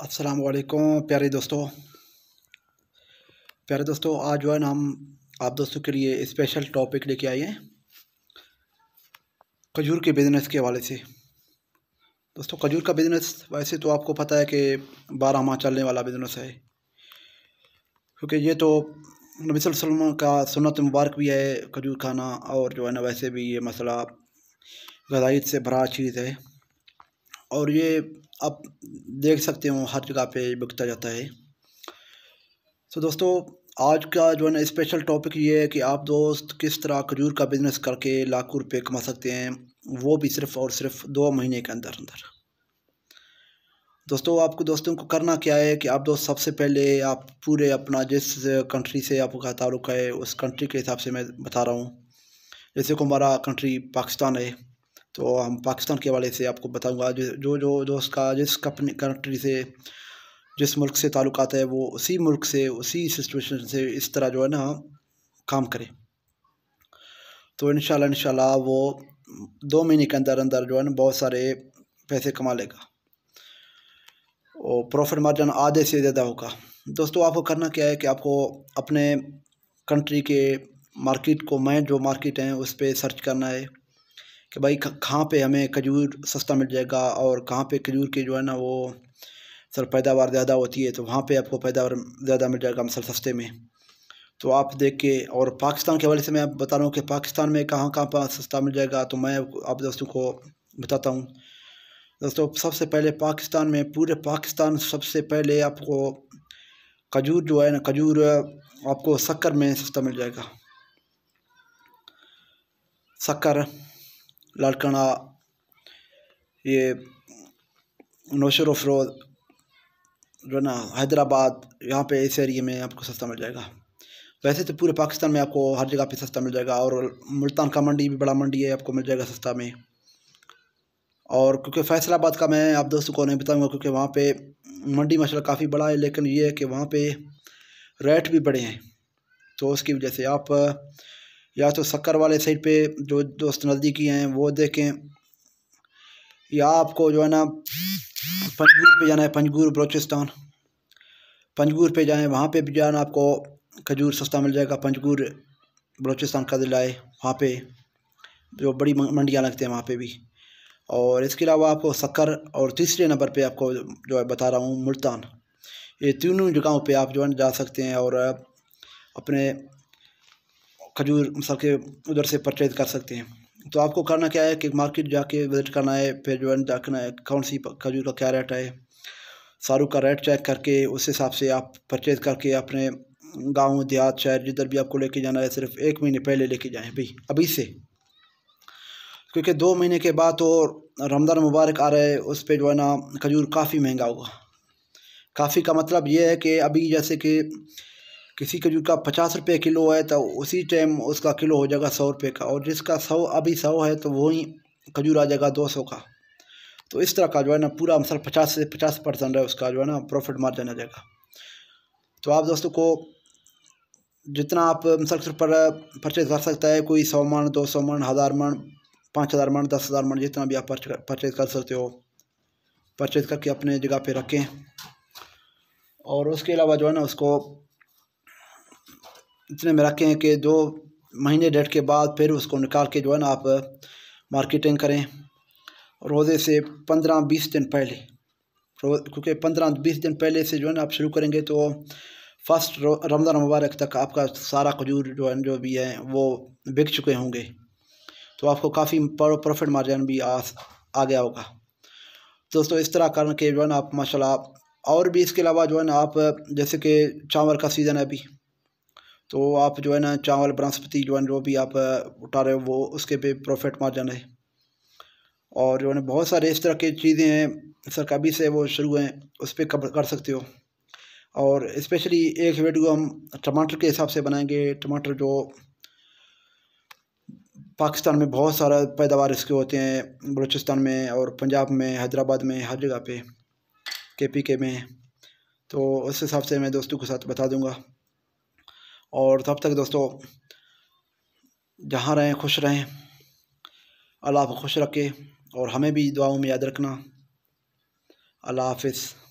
असलकुम प्यारे दोस्तों प्यारे दोस्तों आज जो है ना हम आप दोस्तों के लिए स्पेशल टॉपिक लेके आए हैं खजूर के बिज़नेस के हवाले से दोस्तों खजूर का बिज़नेस वैसे तो आपको पता है कि बारह माह चलने वाला बिज़नेस है क्योंकि ये तो नबी वसल्लम का सुनत मुबारक भी है खजूर खाना और जो है ना वैसे भी ये मसला गजाइत से भरा चीज़ है और ये आप देख सकते हो हर जगह पे बिकता जाता है तो दोस्तों आज का जो है ना स्पेशल टॉपिक ये है कि आप दोस्त किस तरह खजूर का बिज़नेस करके लाखों रुपए कमा सकते हैं वो भी सिर्फ़ और सिर्फ दो महीने के अंदर अंदर दोस्तों आपको दोस्तों को करना क्या है कि आप दोस्त सबसे पहले आप पूरे अपना जिस कंट्री से आपका ताल्लुक है उस कंट्री के हिसाब से मैं बता रहा हूँ जैसे को हमारा कंट्री पाकिस्तान है तो हम पाकिस्तान के हवाले से आपको बताऊंगा जो जो जो उसका जिस कंपनी कंट्री से जिस मुल्क से ताल्लुक है वो उसी मुल्क से उसी सिचुएशन से इस तरह जो है ना काम करें तो इन शह वो दो महीने के अंदर अंदर जो है ना बहुत सारे पैसे कमा लेगा और प्रॉफिट मार्जिन आधे से ज़्यादा होगा दोस्तों आपको करना क्या है कि आपको अपने कंट्री के मार्केट को मैं जो मार्केट हैं उस पर सर्च करना है कि भाई कहाँ पे हमें खजूर सस्ता मिल जाएगा और कहाँ पे खजूर के जो है ना वो सर पैदावार ज़्यादा होती है तो वहाँ पे आपको पैदावार ज़्यादा मिल जाएगा मसल सस्ते में तो आप देख के और पाकिस्तान के हवाले से मैं आप बता रहा हूँ कि पाकिस्तान में कहाँ कहाँ पर सस्ता मिल जाएगा तो मैं आप दोस्तों को बताता हूँ दोस्तों सबसे पहले पाकिस्तान में पूरे पाकिस्तान सबसे पहले आपको खजूर जो है ना खजूर आपको शक्कर में सस्ता मिल जाएगा शक्कर लड़कना ये नौशर फरोज जो ना हैदराबाद यहाँ पे इस एरिए में आपको सस्ता मिल जाएगा वैसे तो पूरे पाकिस्तान में आपको हर जगह पे सस्ता मिल जाएगा और मुल्तान का मंडी भी बड़ा मंडी है आपको मिल जाएगा सस्ता में और क्योंकि फैसलाबाद का मैं आप दोस्तों को नहीं बताऊंगा क्योंकि वहाँ पे मंडी माशा काफ़ी बड़ा है लेकिन ये है कि वहाँ पे रेट भी बड़े हैं तो उसकी वजह से आप या तो शक्कर वाले साइड पे जो दोस्त नज़दीकी हैं वो देखें या आपको जो है ना पंजगूर पे जाना है पंजगूर बलोचिस्तान पंजगूर पे जाएं वहाँ पे भी जाना आपको खजूर सस्ता मिल जाएगा पंजगूर बलोचिस्तान का ज़िला है वहाँ पे जो बड़ी मंडियाँ लगती हैं वहाँ पे भी और इसके अलावा आपको शक्कर और तीसरे नंबर पे आपको जो है बता रहा हूँ मुल्तान ये तीनों जगहों पे आप जो है जा सकते हैं और अपने खजूर मतलब के उधर से परचेज कर सकते हैं तो आपको करना क्या है कि मार्केट जाके विज़िट करना है फिर जो है देखना है कौन सी खजूर का क्या रेट है सारू का रेट चेक करके उस हिसाब से आप परचेज़ करके अपने गांव देहात शहर जिधर भी आपको लेके जाना है सिर्फ एक महीने पहले लेके जाएं भाई अभी से क्योंकि दो महीने के बाद तो रमज़ान मुबारक आ रहा है उस पर जो है ना खजूर काफ़ी महंगा होगा काफ़ी का मतलब ये है कि अभी जैसे कि किसी खजूर का पचास रुपये किलो है तो उसी टाइम उसका किलो हो जाएगा सौ रुपये का और जिसका सौ अभी सौ है तो वही खजूर आ जाएगा दो सौ का तो इस तरह का जो है ना पूरा मसल पचास से पचास परसेंट है उसका जो है ना प्रॉफिट मार्जिन आ जाएगा तो आप दोस्तों को जितना आप मसल पर परचेज कर सकता है कोई सौ मन दो सौ मन हज़ार मन पाँच हज़ार मन दस हज़ार मन जितना भी आप परचेज कर सकते हो परचेज करके अपने जगह पे रखें और उसके अलावा जो है ना उसको इतने में रखें कि दो महीने डेट के बाद फिर उसको निकाल के जो है ना आप मार्केटिंग करें रोज़े से पंद्रह बीस दिन पहले रोज क्योंकि पंद्रह बीस दिन पहले से जो है ना आप शुरू करेंगे तो फर्स्ट रमज़ान मुबारक तक आपका सारा खजूर जो है जो भी है वो बिक चुके होंगे तो आपको काफ़ी प्रॉफिट मार्जिन भी आ, आ गया होगा दोस्तों इस तरह करके जो है ना आप माशाल्लाह और भी इसके अलावा जो है ना आप जैसे कि चावल का सीज़न है अभी तो आप जो है ना चावल बनस्पति जो है जो भी आप उठा रहे हो वो उसके पे प्रॉफिट मार्जन है और जो है ना बहुत सारे इस तरह के चीज़ें हैं सर कभी से वो शुरू हैं उस पर कर सकते हो और इस्पेशली एक वीडियो हम टमाटर के हिसाब से बनाएंगे टमाटर जो पाकिस्तान में बहुत सारा पैदावार इसके होते हैं बलूचिस्तान में और पंजाब में हैदराबाद में हर जगह पे के पी के में तो उस हिसाब से मैं दोस्तों के साथ बता दूंगा और तब तक दोस्तों जहाँ रहें खुश रहें अल्लाह को खुश रखे और हमें भी दुआओं में याद रखना अल्लाह हाफिज़